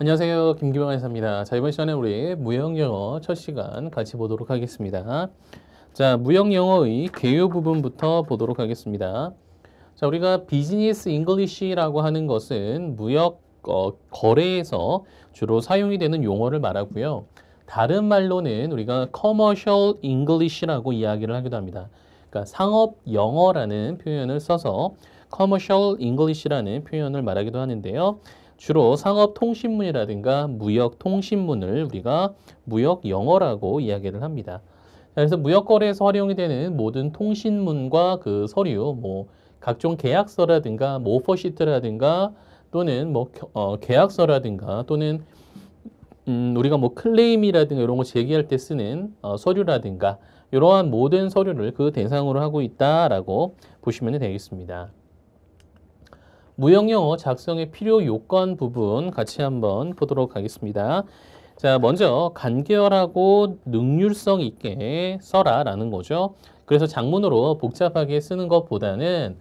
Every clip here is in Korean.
안녕하세요. 김기병 회사입니다. 자, 이번 시간에 우리 무형영어 첫 시간 같이 보도록 하겠습니다. 자, 무형영어의 개요 부분부터 보도록 하겠습니다. 자, 우리가 비즈니스 잉글리쉬라고 하는 것은 무역 어, 거래에서 주로 사용이 되는 용어를 말하고요. 다른 말로는 우리가 커머셜 잉글리쉬라고 이야기를 하기도 합니다. 그러니까 상업 영어라는 표현을 써서 커머셜 잉글리쉬라는 표현을 말하기도 하는데요. 주로 상업통신문이라든가 무역통신문을 우리가 무역영어라고 이야기를 합니다. 그래서 무역거래에서 활용이 되는 모든 통신문과 그 서류, 뭐 각종 계약서라든가 뭐 오퍼시트라든가 또는 뭐 어, 계약서라든가 또는 음, 우리가 뭐 클레임이라든가 이런 거 제기할 때 쓰는 어, 서류라든가 이러한 모든 서류를 그 대상으로 하고 있다라고 보시면 되겠습니다. 무형용어 작성의 필요 요건 부분 같이 한번 보도록 하겠습니다. 자, 먼저 간결하고 능률성 있게 써라라는 거죠. 그래서 장문으로 복잡하게 쓰는 것보다는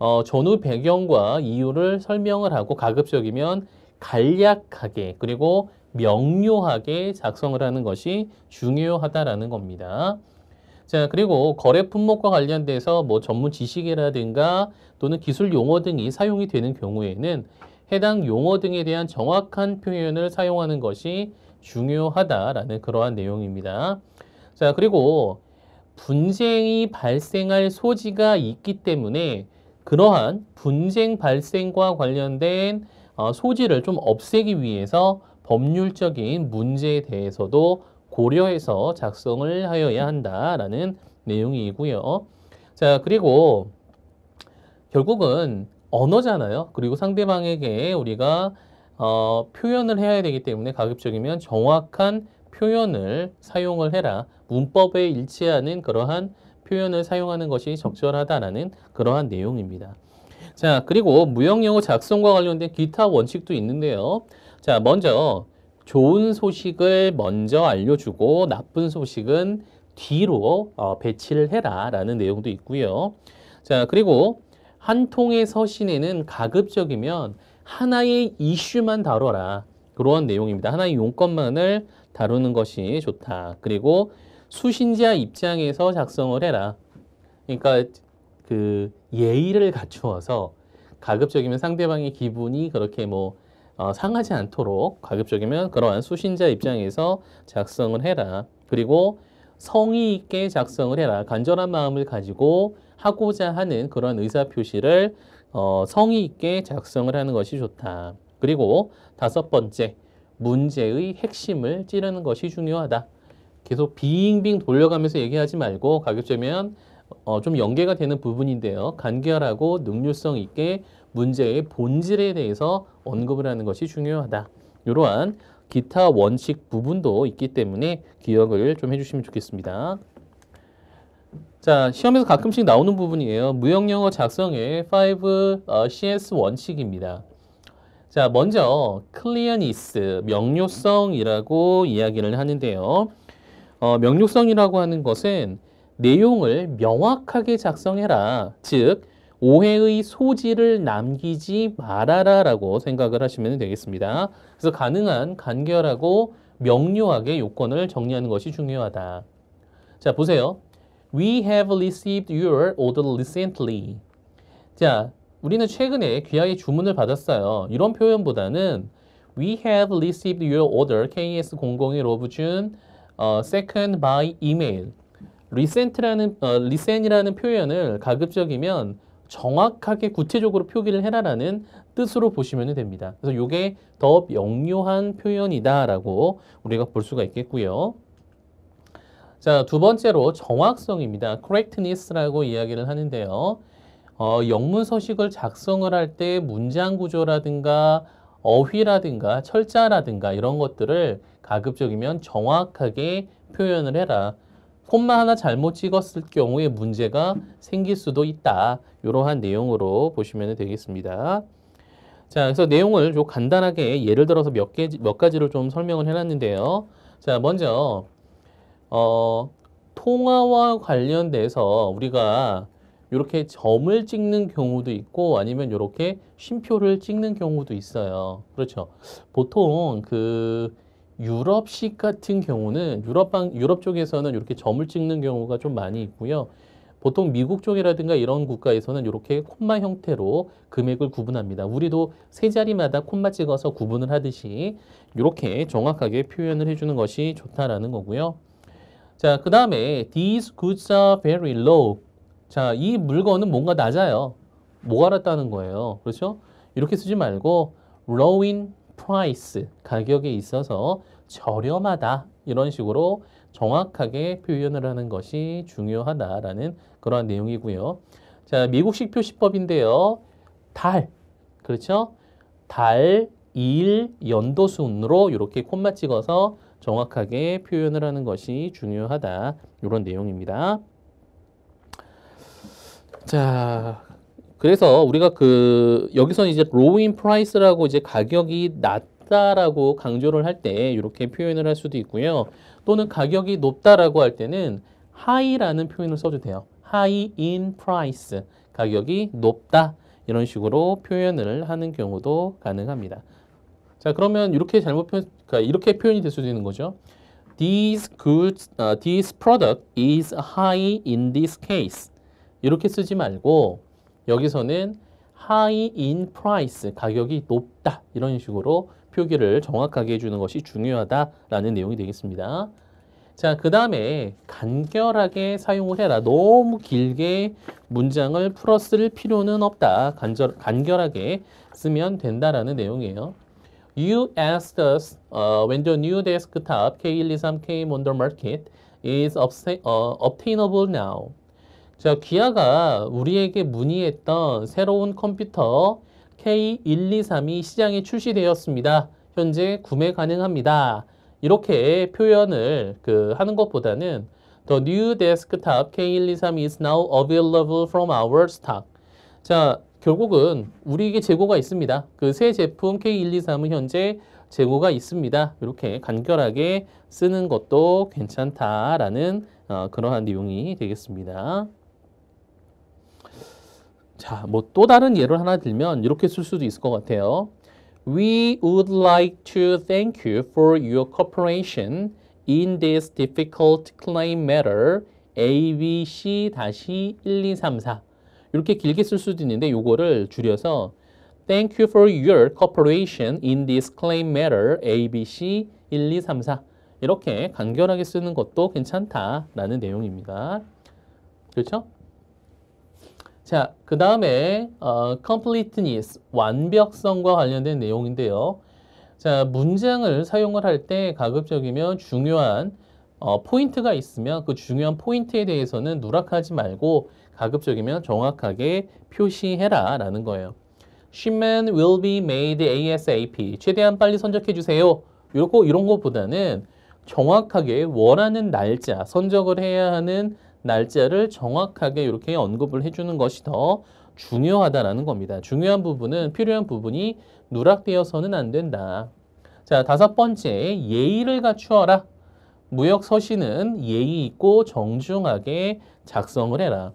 어, 전후 배경과 이유를 설명을 하고 가급적이면 간략하게 그리고 명료하게 작성을 하는 것이 중요하다라는 겁니다. 자, 그리고 거래 품목과 관련돼서 뭐 전문 지식이라든가 또는 기술 용어 등이 사용이 되는 경우에는 해당 용어 등에 대한 정확한 표현을 사용하는 것이 중요하다라는 그러한 내용입니다. 자, 그리고 분쟁이 발생할 소지가 있기 때문에 그러한 분쟁 발생과 관련된 어, 소지를 좀 없애기 위해서 법률적인 문제에 대해서도 고려해서 작성을 하여야 한다라는 내용이고요. 자, 그리고 결국은 언어잖아요. 그리고 상대방에게 우리가 어, 표현을 해야 되기 때문에 가급적이면 정확한 표현을 사용을 해라. 문법에 일치하는 그러한 표현을 사용하는 것이 적절하다라는 그러한 내용입니다. 자, 그리고 무형용어 작성과 관련된 기타 원칙도 있는데요. 자, 먼저 좋은 소식을 먼저 알려주고 나쁜 소식은 뒤로 어, 배치를 해라라는 내용도 있고요. 자 그리고 한 통의 서신에는 가급적이면 하나의 이슈만 다뤄라. 그러한 내용입니다. 하나의 용건만을 다루는 것이 좋다. 그리고 수신자 입장에서 작성을 해라. 그러니까 그 예의를 갖추어서 가급적이면 상대방의 기분이 그렇게 뭐 어, 상하지 않도록 가급적이면 그러한 수신자 입장에서 작성을 해라. 그리고 성의 있게 작성을 해라. 간절한 마음을 가지고 하고자 하는 그런 의사표시를 어, 성의 있게 작성을 하는 것이 좋다. 그리고 다섯 번째, 문제의 핵심을 찌르는 것이 중요하다. 계속 빙빙 돌려가면서 얘기하지 말고 가급적이면 어, 좀 연계가 되는 부분인데요. 간결하고 능률성 있게 문제의 본질에 대해서 언급을 하는 것이 중요하다. 이러한 기타 원칙 부분도 있기 때문에 기억을 좀 해주시면 좋겠습니다. 자, 시험에서 가끔씩 나오는 부분이에요. 무형영어 작성의 5CS 어, 원칙입니다. 자, 먼저 clearness, 명료성이라고 이야기를 하는데요. 어, 명료성이라고 하는 것은 내용을 명확하게 작성해라. 즉, 오해의 소지를 남기지 말아라라고 생각을 하시면 되겠습니다. 그래서 가능한 간결하고 명료하게 요건을 정리하는 것이 중요하다. 자, 보세요. We have received your order recently. 자, 우리는 최근에 귀하게 주문을 받았어요. 이런 표현보다는 We have received your order KS001 로브 준 어, second by email. recent라는 어, recent이라는 표현을 가급적이면 정확하게 구체적으로 표기를 해라라는 뜻으로 보시면 됩니다. 그래서 이게 더 명료한 표현이다라고 우리가 볼 수가 있겠고요. 자, 두 번째로 정확성입니다. correctness라고 이야기를 하는데요. 어, 영문 서식을 작성을 할 때 문장 구조라든가 어휘라든가 철자라든가 이런 것들을 가급적이면 정확하게 표현을 해라. 콤마 하나 잘못 찍었을 경우에 문제가 생길 수도 있다. 이러한 내용으로 보시면 되겠습니다. 자, 그래서 내용을 좀 간단하게 예를 들어서 몇, 개, 몇 가지를 좀 설명을 해놨는데요. 자, 먼저 어, 통화와 관련돼서 우리가 이렇게 점을 찍는 경우도 있고 아니면 이렇게 쉼표를 찍는 경우도 있어요. 그렇죠. 보통 그 유럽식 같은 경우는 유럽방 유럽 쪽에서는 이렇게 점을 찍는 경우가 좀 많이 있고요. 보통 미국 쪽이라든가 이런 국가에서는 이렇게 콤마 형태로 금액을 구분합니다. 우리도 세 자리마다 콤마 찍어서 구분을 하듯이 이렇게 정확하게 표현을 해주는 것이 좋다라는 거고요. 자, 그 다음에 these goods are very low. 자, 이 물건은 뭔가 낮아요. 뭐가낮다는 거예요. 그렇죠? 이렇게 쓰지 말고 low in 프라이스 가격에 있어서 저렴하다 이런 식으로 정확하게 표현을 하는 것이 중요하다라는 그런 내용이고요. 자, 미국식 표시법인데요. 달, 그렇죠? 달, 일, 연도 순으로 이렇게 콤마 찍어서 정확하게 표현을 하는 것이 중요하다. 이런 내용입니다. 자, 그래서 우리가 그 여기서 는 이제 로인 프라이스라고 이제 가격이 낮다라고 강조를 할 때 이렇게 표현을 할 수도 있고요. 또는 가격이 높다라고 할 때는 하이라는 표현을 써도 돼요. 하이 인 프라이스. 가격이 높다. 이런 식으로 표현을 하는 경우도 가능합니다. 자, 그러면 이렇게 잘못 표현, 그러니까 이렇게 표현이 될 수도 있는 거죠. This goods, uh, 아, this product is high in this case. 이렇게 쓰지 말고 여기서는 high in price, 가격이 높다 이런 식으로 표기를 정확하게 해주는 것이 중요하다라는 내용이 되겠습니다. 자, 그 다음에 간결하게 사용을 해라. 너무 길게 문장을 풀어 쓸 필요는 없다. 간절, 간결하게 쓰면 된다라는 내용이에요. You asked us uh, when the new desktop K123 c a on the market is uh, obtainable now. 자, 기아가 우리에게 문의했던 새로운 컴퓨터 k 1 2 3이 시장에 출시되었습니다. 현재 구매 가능합니다. 이렇게 표현을 그 하는 것보다는 The new desktop k 1 2 3 is now available from our stock. 자, 결국은 우리에게 재고가 있습니다. 그 새 제품 K123은 현재 재고가 있습니다. 이렇게 간결하게 쓰는 것도 괜찮다라는 어, 그러한 내용이 되겠습니다. 자, 뭐 또 다른 예를 하나 들면 이렇게 쓸 수도 있을 것 같아요. We would like to thank you for your cooperation in this difficult claim matter ABC-1234 이렇게 길게 쓸 수도 있는데 요거를 줄여서 Thank you for your cooperation in this claim matter ABC-1234 이렇게 간결하게 쓰는 것도 괜찮다라는 내용입니다. 그렇죠? 자, 그 다음에 어, completeness, 완벽성과 관련된 내용인데요. 자, 문장을 사용을 할 때 가급적이면 중요한 어, 포인트가 있으면 그 중요한 포인트에 대해서는 누락하지 말고 가급적이면 정확하게 표시해라 라는 거예요. Shipment will be made ASAP. 최대한 빨리 선적해 주세요. 이런 것보다는 정확하게 원하는 날짜 선적을 해야 하는 날짜를 정확하게 이렇게 언급을 해주는 것이 더 중요하다라는 겁니다. 중요한 부분은 필요한 부분이 누락되어서는 안 된다. 자 다섯 번째 예의를 갖추어라. 무역 서신은 예의 있고 정중하게 작성을 해라.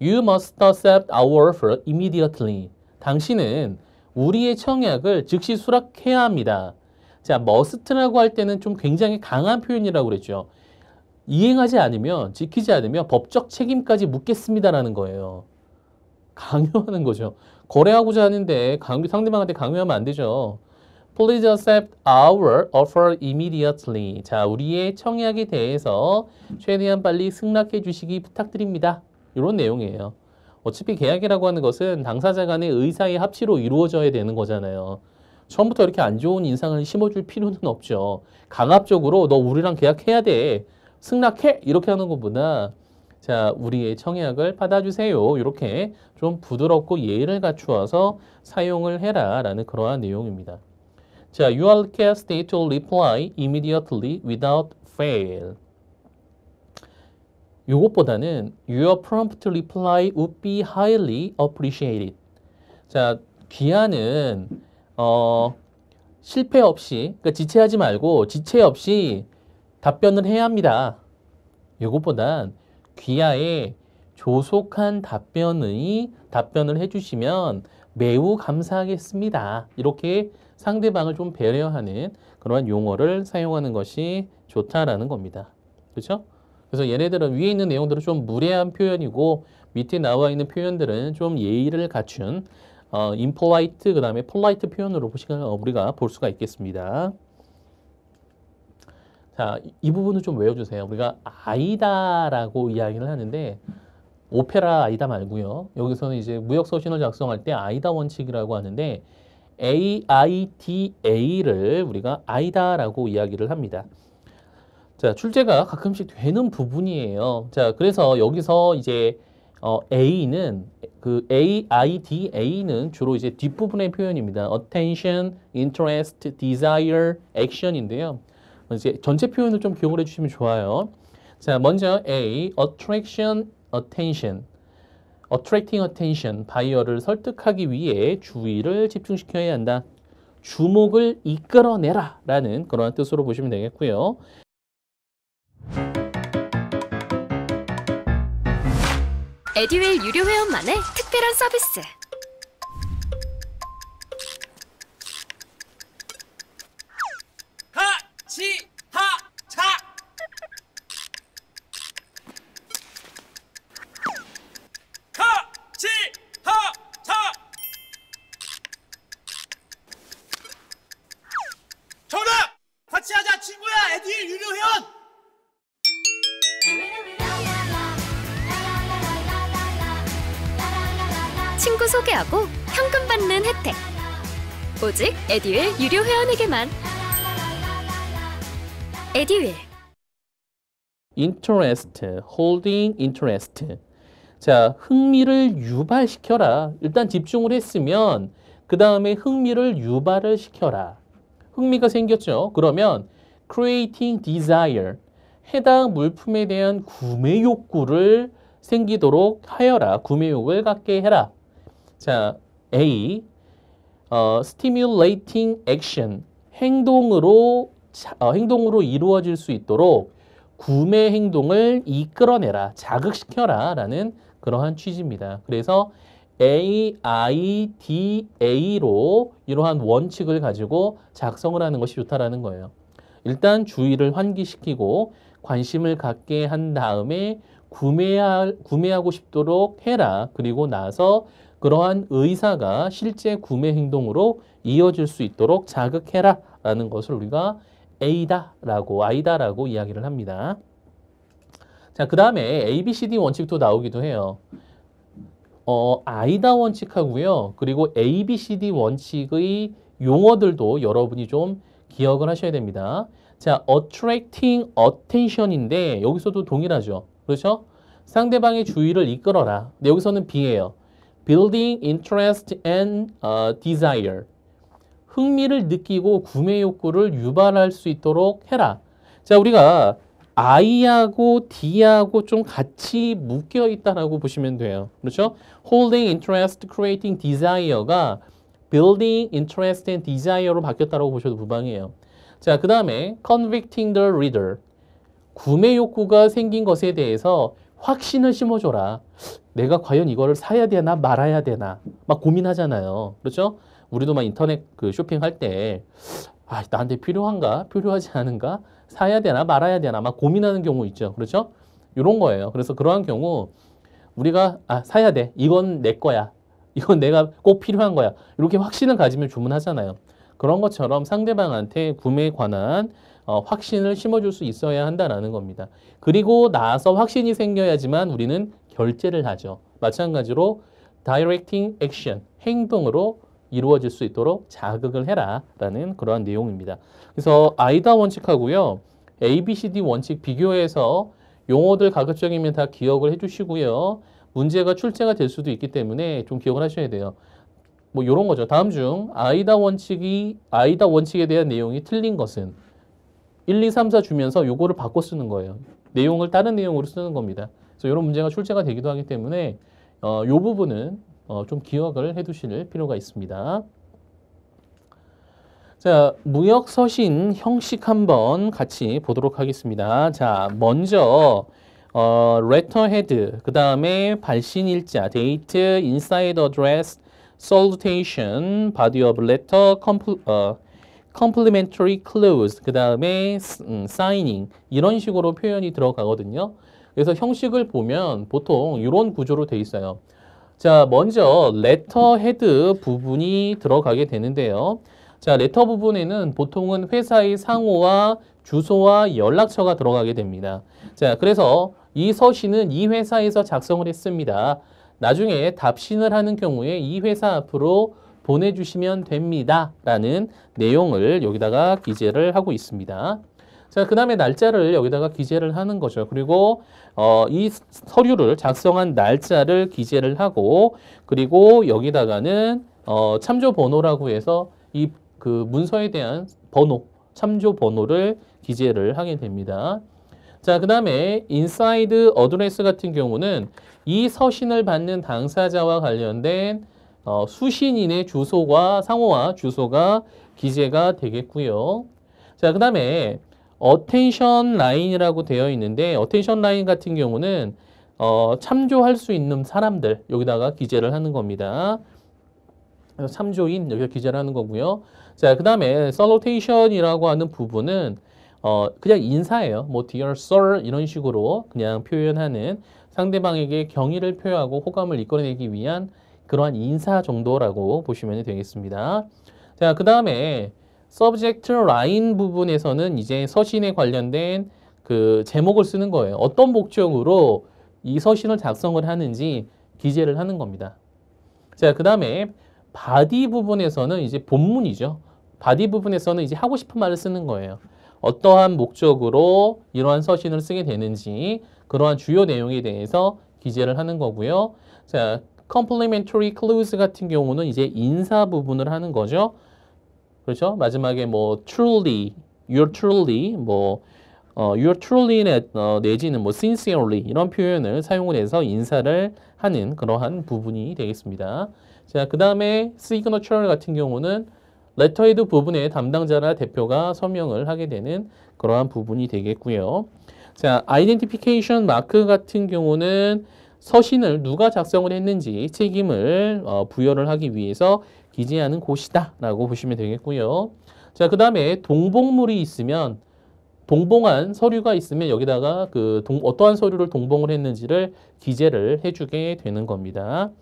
You must accept our offer immediately. 당신은 우리의 청약을 즉시 수락해야 합니다. 자, must라고 할 때는 좀 굉장히 강한 표현이라고 그랬죠. 이행하지 않으면 지키지 않으면 법적 책임까지 묻겠습니다라는 거예요. 강요하는 거죠. 거래하고자 하는데 강요, 상대방한테 강요하면 안 되죠. Please accept our offer immediately. 자, 우리의 청약에 대해서 최대한 빨리 승낙해 주시기 부탁드립니다. 이런 내용이에요. 어차피 계약이라고 하는 것은 당사자 간의 의사의 합치로 이루어져야 되는 거잖아요. 처음부터 이렇게 안 좋은 인상을 심어줄 필요는 없죠. 강압적으로 너 우리랑 계약해야 돼. 승낙해 이렇게 하는 것보다 자 우리의 청약을 받아주세요 이렇게 좀 부드럽고 예의를 갖추어서 사용을 해라 라는 그러한 내용입니다. 자, you are requested to reply immediately without fail. 요것보다는 your prompt reply would be highly appreciated. 자, 귀하는 어, 실패 없이, 그러니까 지체하지 말고 지체 없이 답변을 해야 합니다. 이것보단 귀하에 조속한 답변의 답변을 해주시면 매우 감사하겠습니다. 이렇게 상대방을 좀 배려하는 그러한 용어를 사용하는 것이 좋다라는 겁니다. 그렇죠? 그래서 얘네들은 위에 있는 내용들은 좀 무례한 표현이고 밑에 나와 있는 표현들은 좀 예의를 갖춘 어, impolite 그 다음에 polite 표현으로 보시면 우리가 볼 수가 있겠습니다. 자, 이 부분을 좀 외워주세요. 우리가 아이다라고 이야기를 하는데 오페라 아이다 말고요. 여기서는 이제 무역서 신을 작성할 때 아이다 원칙이라고 하는데 AIDA를 우리가 아이다라고 이야기를 합니다. 자, 출제가 가끔씩 되는 부분이에요. 자, 그래서 여기서 이제 어, A는 그 AIDA는 주로 이제 뒷부분의 표현입니다. Attention, Interest, Desire, Action인데요. 이제 전체 표현을 좀 기억을 해주시면 좋아요. 자, 먼저 A, attraction, attention. attracting attention, 바이어를 설득하기 위해 주의를 집중시켜야 한다. 주목을 이끌어내라 라는 그런 뜻으로 보시면 되겠고요. 에듀웰 유료 회원만의 특별한 서비스. 지하착 가지하착 정 같이 하자 친구야 에디일 유료현 친구 소개하고 현금 받는 혜택 오직 에듀의 유료 회원에게만 에듀윌 interest, holding interest. 자, 흥미를 유발시켜라. 일단 집중을 했으면 그 다음에 흥미를 유발을 시켜라. 흥미가 생겼죠. 그러면 creating desire, 해당 물품에 대한 구매 욕구를 생기도록 하여라. 구매욕을 갖게 해라. 자, A. 어, stimulating action. 행동으로 어, 행동으로 이루어질 수 있도록 구매 행동을 이끌어내라, 자극시켜라 라는 그러한 취지입니다. 그래서 AIDA로 이러한 원칙을 가지고 작성을 하는 것이 좋다라는 거예요. 일단 주의를 환기시키고 관심을 갖게 한 다음에 구매할, 구매하고 싶도록 해라. 그리고 나서 그러한 의사가 실제 구매 행동으로 이어질 수 있도록 자극해라. 라는 것을 우리가 A다라고 I다라고 이야기를 합니다. 자, 그 다음에 A, B, C, D 원칙도 나오기도 해요. 어, I다 원칙하고요. 그리고 A, B, C, D 원칙의 용어들도 여러분이 좀 기억을 하셔야 됩니다. 자, attracting attention인데 여기서도 동일하죠. 그렇죠? 상대방의 주의를 이끌어라. 근데 여기서는 B예요. building interest and uh, desire. 흥미를 느끼고 구매 욕구를 유발할 수 있도록 해라. 자, 우리가 I하고 D하고 좀 같이 묶여 있다라고 보시면 돼요. 그렇죠? Holding interest, creating desire가 building interest and desire로 바뀌었다고 보셔도 무방해요. 자, 그 다음에 convicting the reader. 구매 욕구가 생긴 것에 대해서 확신을 심어줘라. 내가 과연 이거를 사야 되나 말아야 되나 막 고민하잖아요. 그렇죠? 우리도 막 인터넷 그 쇼핑할 때 아, 나한테 필요한가? 필요하지 않은가? 사야 되나 말아야 되나 막 고민하는 경우 있죠. 그렇죠? 이런 거예요. 그래서 그러한 경우 우리가 아, 사야 돼. 이건 내 거야. 이건 내가 꼭 필요한 거야. 이렇게 확신을 가지면 주문하잖아요. 그런 것처럼 상대방한테 구매에 관한 어, 확신을 심어줄 수 있어야 한다는 겁니다. 그리고 나서 확신이 생겨야지만 우리는 결제를 하죠. 마찬가지로 directing action, 행동으로 이루어질 수 있도록 자극을 해라라는 그러한 내용입니다. 그래서 아이다 원칙하고요. ABCD 원칙 비교해서 용어들 가급적이면 다 기억을 해주시고요. 문제가 출제가 될 수도 있기 때문에 좀 기억을 하셔야 돼요. 뭐 이런 거죠. 다음 중 아이다 원칙이 아이다 원칙에 대한 내용이 틀린 것은 1, 2, 3, 4 주면서 요거를 바꿔 쓰는 거예요. 내용을 다른 내용으로 쓰는 겁니다. 그래서 이런 문제가 출제가 되기도 하기 때문에 어, 요 부분은 어, 좀 기억을 해두실 필요가 있습니다. 자, 무역 서신 형식 한번 같이 보도록 하겠습니다. 자, 먼저 어, 레터 헤드, 그 다음에 발신 일자, 데이트, 인사이드 어드레스, 솔루테이션, 바디 오브 레터, 컴플리멘터리 클로즈, 그 다음에 사이닝 이런 식으로 표현이 들어가거든요. 그래서 형식을 보면 보통 이런 구조로 돼 있어요. 자, 먼저 레터 헤드 부분이 들어가게 되는데요. 자, 레터 부분에는 보통은 회사의 상호와 주소와 연락처가 들어가게 됩니다. 자, 그래서 이 서신은 이 회사에서 작성을 했습니다. 나중에 답신을 하는 경우에 이 회사 앞으로 보내주시면 됩니다. 라는 내용을 여기다가 기재를 하고 있습니다. 자, 그 다음에 날짜를 여기다가 기재를 하는 거죠. 그리고 어, 이 서류를 작성한 날짜를 기재를 하고 그리고 여기다가는 어, 참조 번호라고 해서 이 그 문서에 대한 번호, 참조 번호를 기재를 하게 됩니다. 자, 그 다음에 인사이드 어드레스 같은 경우는 이 서신을 받는 당사자와 관련된 어, 수신인의 주소와 상호와 주소가 기재가 되겠고요. 자, 그 다음에 어텐션 라인이라고 되어 있는데 어텐션 라인 같은 경우는 어, 참조할 수 있는 사람들 여기다가 기재를 하는 겁니다. 참조인 여기 기재를 하는 거고요. 자, 그 다음에 salutation이라고 하는 부분은 어, 그냥 인사예요. 뭐 dear sir 이런 식으로 그냥 표현하는 상대방에게 경의를 표하고 호감을 이끌어내기 위한 그러한 인사 정도라고 보시면 되겠습니다. 자, 그 다음에 서브젝트 라인 부분에서는 이제 서신에 관련된 그 제목을 쓰는 거예요. 어떤 목적으로 이 서신을 작성을 하는지 기재를 하는 겁니다. 자, 그 다음에 바디 부분에서는 이제 본문이죠. 바디 부분에서는 이제 하고 싶은 말을 쓰는 거예요. 어떠한 목적으로 이러한 서신을 쓰게 되는지 그러한 주요 내용에 대해서 기재를 하는 거고요. 자, complementary c l u e 같은 경우는 이제 인사 부분을 하는 거죠. 그렇죠? 마지막에 뭐 truly, you're truly, 뭐 어, you're truly나 어, 내지는 뭐 sincerely 이런 표현을 사용을 해서 인사를 하는 그러한 부분이 되겠습니다. 자, 그 다음에 signature 같은 경우는 레터헤드 부분에 담당자나 대표가 서명을 하게 되는 그러한 부분이 되겠고요. 자, 아이덴티피케이션 마크 같은 경우는 서신을 누가 작성을 했는지 책임을 어, 부여를 하기 위해서 기재하는 곳이다라고 보시면 되겠고요. 자, 그 다음에 동봉물이 있으면 동봉한 서류가 있으면 여기다가 그 동, 어떠한 서류를 동봉을 했는지를 기재를 해주게 되는 겁니다.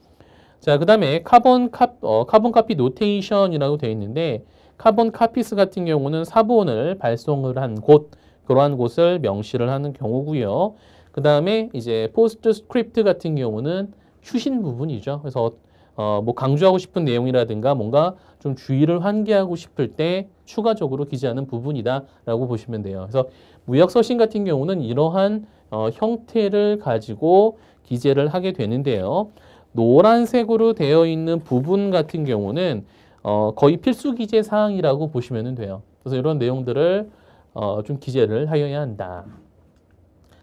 자, 그 다음에 카본, 카, 어, 카본 카피 노테이션이라고 되어 있는데 카본 카피스 같은 경우는 사본을 발송을 한 곳, 그러한 곳을 명시를 하는 경우고요. 그 다음에 이제 포스트 스크립트 같은 경우는 휴신 부분이죠. 그래서 어, 뭐 강조하고 싶은 내용이라든가 뭔가 좀 주의를 환기하고 싶을 때 추가적으로 기재하는 부분이다라고 보시면 돼요. 그래서 무역서신 같은 경우는 이러한 어, 형태를 가지고 기재를 하게 되는데요. 노란색으로 되어 있는 부분 같은 경우는 어, 거의 필수 기재 사항이라고 보시면 돼요. 그래서 이런 내용들을 어, 좀 기재를 하여야 한다.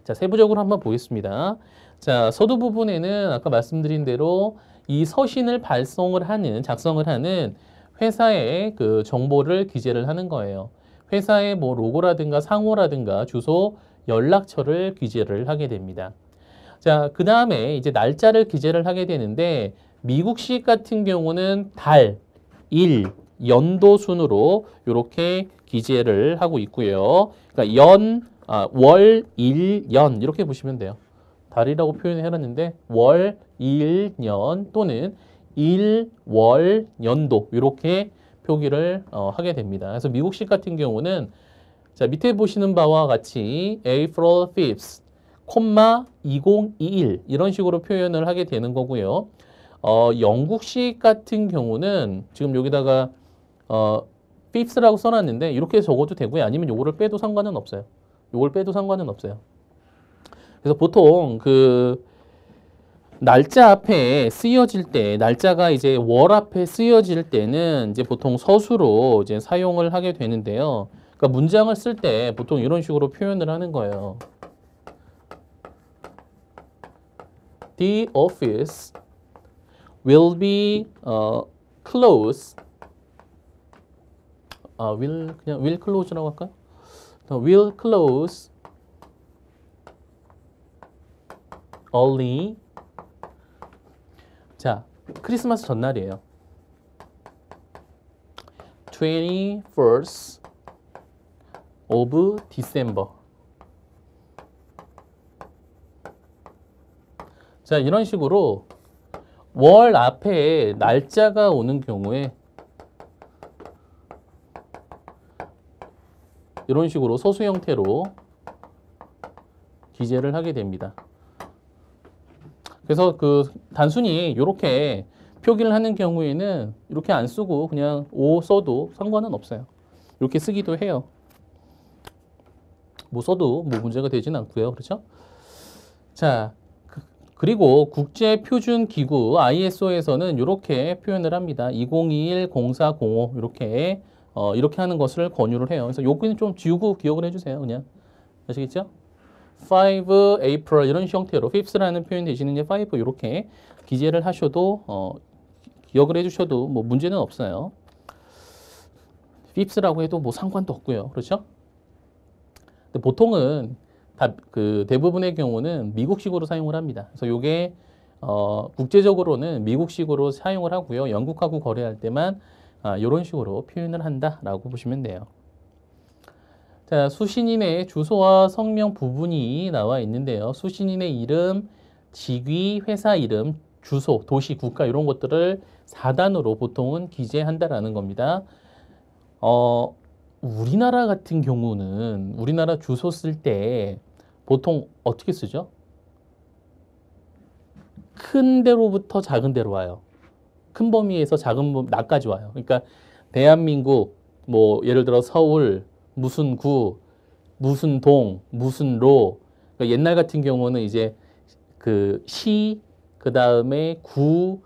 자, 세부적으로 한번 보겠습니다. 자, 서두 부분에는 아까 말씀드린 대로 이 서신을 발송을 하는, 작성을 하는 회사의 그 정보를 기재를 하는 거예요. 회사의 뭐 로고라든가 상호라든가 주소, 연락처를 기재를 하게 됩니다. 자, 그 다음에 이제 날짜를 기재를 하게 되는데 미국식 같은 경우는 달, 일, 연도 순으로 이렇게 기재를 하고 있고요. 그러니까 연, 아, 월, 일, 년 이렇게 보시면 돼요. 달이라고 표현 해놨는데 월, 일, 년 또는 일, 월, 년도 이렇게 표기를 어, 하게 됩니다. 그래서 미국식 같은 경우는 자 밑에 보시는 바와 같이 April 5th, 콤마 2021 이런 식으로 표현을 하게 되는 거고요. 어, 영국식 같은 경우는 지금 여기다가 어, 5th라고 써놨는데 이렇게 적어도 되고요. 아니면 요거를 빼도 상관은 없어요. 이걸 빼도 상관은 없어요. 그래서 보통 그 날짜 앞에 쓰여질 때 날짜가 이제 월 앞에 쓰여질 때는 이제 보통 서술로 이제 사용을 하게 되는데요. 그러니까 문장을 쓸 때 보통 이런 식으로 표현을 하는 거예요. The office will be uh, 어, close. 아, will 그냥 will close라고 할까요? will close early. 자, 크리스마스 전날이에요. 21st of December. 자, 이런 식으로 월 앞에 날짜가 오는 경우에 이런 식으로 소수 형태로 기재를 하게 됩니다. 그래서 그 단순히 이렇게 표기를 하는 경우에는 이렇게 안 쓰고 그냥 오 써도 상관은 없어요. 이렇게 쓰기도 해요. 뭐 써도 뭐 문제가 되진 않고요. 그렇죠? 자, 그, 그리고 국제표준기구 ISO에서는 이렇게 표현을 합니다. 2021-0405 이렇게 어, 이렇게 하는 것을 권유를 해요. 그래서 요거는좀 지우고 기억을 해주세요. 그냥. 아시겠죠? 5 April 이런 형태로 5 t h 라는 표현 대신에 이제 5 이렇게 기재를 하셔도 어, 기억을 해주셔도 뭐 문제는 없어요. 5 t h 라고 해도 뭐 상관도 없고요. 그렇죠? 근데 보통은 다, 그 대부분의 경우는 미국식으로 사용을 합니다. 그래서 이게 어, 국제적으로는 미국식으로 사용을 하고요. 영국하고 거래할 때만 이런 아, 식으로 표현을 한다라고 보시면 돼요. 자, 수신인의 주소와 성명 부분이 나와 있는데요. 수신인의 이름, 직위, 회사 이름, 주소, 도시, 국가 이런 것들을 4단으로 보통은 기재한다라는 겁니다. 어, 우리나라 같은 경우는 우리나라 주소 쓸 때 보통 어떻게 쓰죠? 큰 데로부터 작은 데로 와요. 큰 범위에서 작은 범위, 나까지 와요. 그러니까 대한민국, 뭐 예를 들어 서울, 무슨 구, 무슨 동, 무슨 로. 그러니까 옛날 같은 경우는 이제 그 시, 그 다음에 구,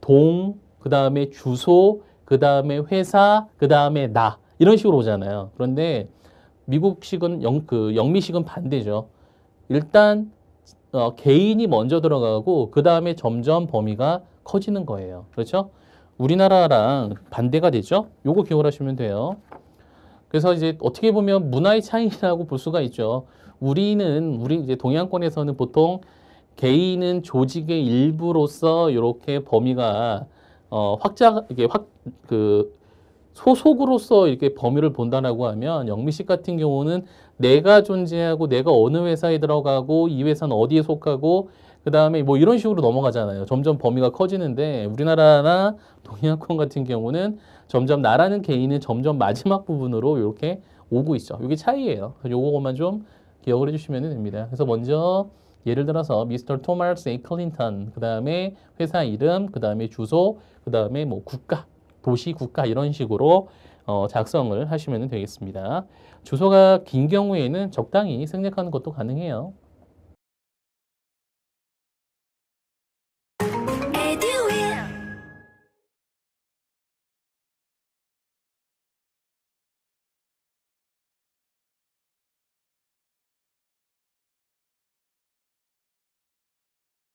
동, 그 다음에 주소, 그 다음에 회사, 그 다음에 나. 이런 식으로 오잖아요. 그런데 미국식은 영, 그 영미식은 반대죠. 일단 어, 개인이 먼저 들어가고 그 다음에 점점 범위가 커지는 거예요. 그렇죠? 우리나라랑 반대가 되죠? 요거 기억하시면 을 돼요. 그래서 이제 어떻게 보면 문화의 차이라고 볼 수가 있죠. 우리는 우리 이제 동양권에서는 보통 개인은 조직의 일부로서 이렇게 범위가 어, 확장 이게 확 그 소속으로서 이렇게 범위를 본다라고 하면 영미식 같은 경우는 내가 존재하고 내가 어느 회사에 들어가고 이 회사는 어디에 속하고 그 다음에 뭐 이런 식으로 넘어가잖아요. 점점 범위가 커지는데 우리나라나 동양권 같은 경우는 점점 나라는 개인은 점점 마지막 부분으로 이렇게 오고 있죠. 이게 차이예요. 요거만 좀 기억을 해주시면 됩니다. 그래서 먼저 예를 들어서 미스터 토마스 에이 클린턴, 그 다음에 회사 이름, 그 다음에 주소, 그 다음에 뭐 국가, 도시 국가 이런 식으로 어, 작성을 하시면 되겠습니다. 주소가 긴 경우에는 적당히 생략하는 것도 가능해요.